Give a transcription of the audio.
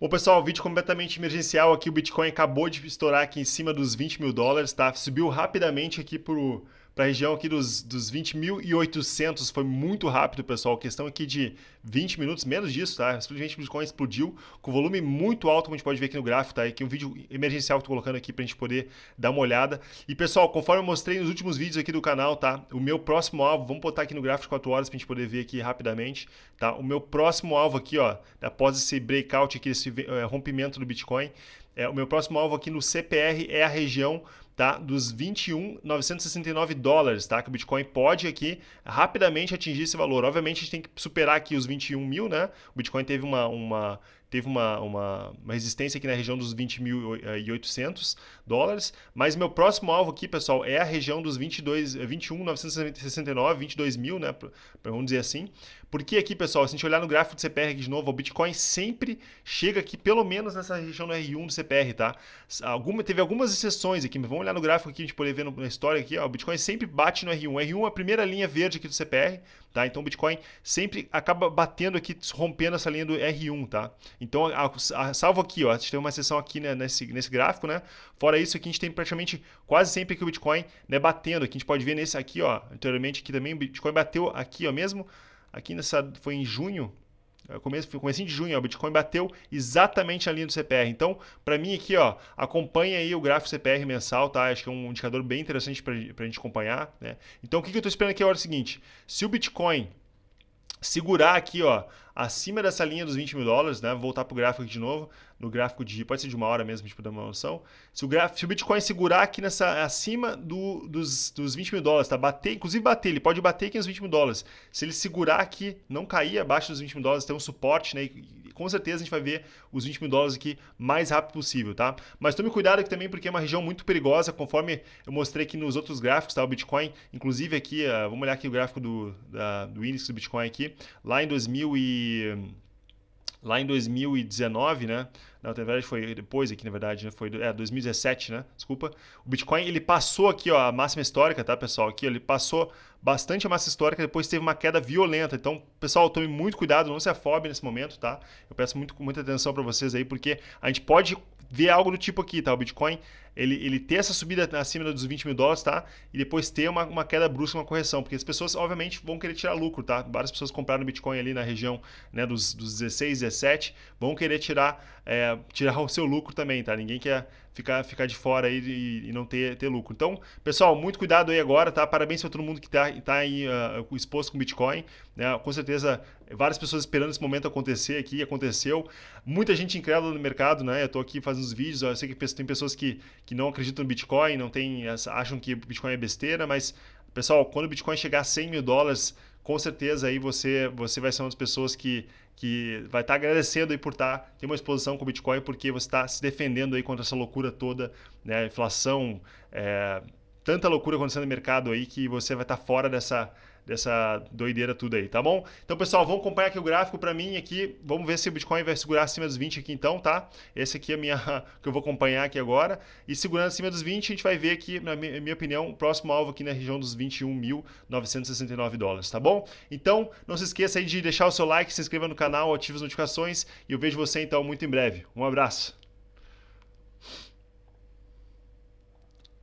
Bom, pessoal, vídeo completamente emergencial aqui. O Bitcoin acabou de estourar aqui em cima dos 20 mil dólares, tá? Subiu rapidamente aqui por a região aqui dos, dos 20.800, foi muito rápido, pessoal. Questão aqui de 20 minutos, menos disso, tá? Simplesmente o Bitcoin explodiu com volume muito alto, como a gente pode ver aqui no gráfico, tá? Aqui um vídeo emergencial que eu tô colocando aqui pra gente poder dar uma olhada. E, pessoal, conforme eu mostrei nos últimos vídeos aqui do canal, tá? O meu próximo alvo, vamos botar aqui no gráfico de 4 horas pra gente poder ver aqui rapidamente, tá? O meu próximo alvo aqui, ó, após esse breakout aqui, esse eh, rompimento do Bitcoin, é, o meu próximo alvo aqui no CPR é a região tá? Dos 21.969 dólares, tá? Que o Bitcoin pode aqui rapidamente atingir esse valor. Obviamente a gente tem que superar aqui os 21 mil, né? O Bitcoin teve uma, uma teve uma, uma, uma, resistência aqui na região dos 20.800 dólares, mas meu próximo alvo aqui, pessoal, é a região dos 22, 21.969, 22 mil, né, vamos dizer assim, porque aqui, pessoal, se a gente olhar no gráfico do CPR aqui de novo, o Bitcoin sempre chega aqui pelo menos nessa região do R1 do CPR, tá? Alguma, teve algumas exceções aqui, mas vamos olhar olhar no gráfico aqui, a gente pode ver na história aqui, ó, o Bitcoin sempre bate no R1. R1 é a primeira linha verde aqui do CPR, tá? Então o Bitcoin sempre acaba batendo aqui, rompendo essa linha do R1, tá? Então, a, a, salvo aqui, ó, a gente tem uma exceção aqui né, nesse, nesse gráfico, né? Fora isso aqui, a gente tem praticamente quase sempre aqui o Bitcoin né, batendo. Aqui a gente pode ver nesse aqui, ó, anteriormente aqui também, o Bitcoin bateu aqui, ó, mesmo. Aqui nessa, foi em junho, é, começo, comecinho de junho, ó, o Bitcoin bateu exatamente a linha do CPR. Então, para mim aqui, ó, acompanha aí o gráfico CPR mensal, tá? Acho que é um indicador bem interessante para a gente acompanhar, né? Então, o que, que eu estou esperando aqui é o seguinte. Se o Bitcoin segurar aqui, ó, acima dessa linha dos 20 mil dólares, né? Voltar pro gráfico de novo, no gráfico de, pode ser de uma hora mesmo, tipo, dar uma noção. Se o, gráfico, se o Bitcoin segurar aqui nessa, acima do, dos, dos 20 mil dólares, tá? Bater, inclusive bater, ele pode bater aqui nos 20 mil dólares. Se ele segurar aqui, não cair abaixo dos 20 mil dólares, tem um suporte, né? E, com certeza a gente vai ver os 20 mil dólares aqui mais rápido possível, tá? Mas tome cuidado aqui também porque é uma região muito perigosa, conforme eu mostrei aqui nos outros gráficos, tá? O Bitcoin, inclusive aqui, uh, vamos olhar aqui o gráfico do, da, do índice do Bitcoin aqui, lá em 2000 e lá em 2019, né? Não, na verdade foi depois aqui, na verdade, né? foi é, 2017, né? Desculpa. O Bitcoin, ele passou aqui, ó, a máxima histórica, tá, pessoal? Aqui, ele passou bastante a massa histórica, depois teve uma queda violenta. Então, pessoal, tome muito cuidado, não se afobe nesse momento, tá? Eu peço muito, muita atenção para vocês aí, porque a gente pode ver algo do tipo aqui, tá? O Bitcoin ele, ele ter essa subida acima dos 20 mil dólares, tá? E depois ter uma, uma queda brusca, uma correção, porque as pessoas, obviamente, vão querer tirar lucro, tá? Várias pessoas compraram Bitcoin ali na região né, dos, dos 16, 17, vão querer tirar, é, tirar o seu lucro também, tá? Ninguém quer ficar, ficar de fora aí e, e, não ter, ter lucro. Então, pessoal, muito cuidado aí agora, tá? Parabéns para todo mundo que tá, tá aí uh, exposto com Bitcoin, né? Com certeza, várias pessoas esperando esse momento acontecer aqui, aconteceu. Muita gente incrédula no mercado, né? Eu tô aqui fazendo os vídeos, eu sei que tem pessoas que que não acreditam no Bitcoin, não tem, acham que Bitcoin é besteira, mas, pessoal, quando o Bitcoin chegar a 100 mil dólares, com certeza aí você, você vai ser uma das pessoas que, que vai estar tá agradecendo aí por estar, tá, ter uma exposição com o Bitcoin, porque você está se defendendo aí contra essa loucura toda, né? Inflação, é, tanta loucura acontecendo no mercado aí que você vai estar tá fora dessa, dessa doideira tudo aí, tá bom? Então, pessoal, vamos acompanhar aqui o gráfico para mim aqui. Vamos ver se o Bitcoin vai segurar acima dos 20 aqui então, tá? Esse aqui é a minha que eu vou acompanhar aqui agora. E segurando acima dos 20, a gente vai ver aqui, na minha opinião, o próximo alvo aqui na região dos 21.969 dólares, tá bom? Então, não se esqueça aí de deixar o seu like, se inscreva no canal, ative as notificações e eu vejo você então muito em breve. Um abraço.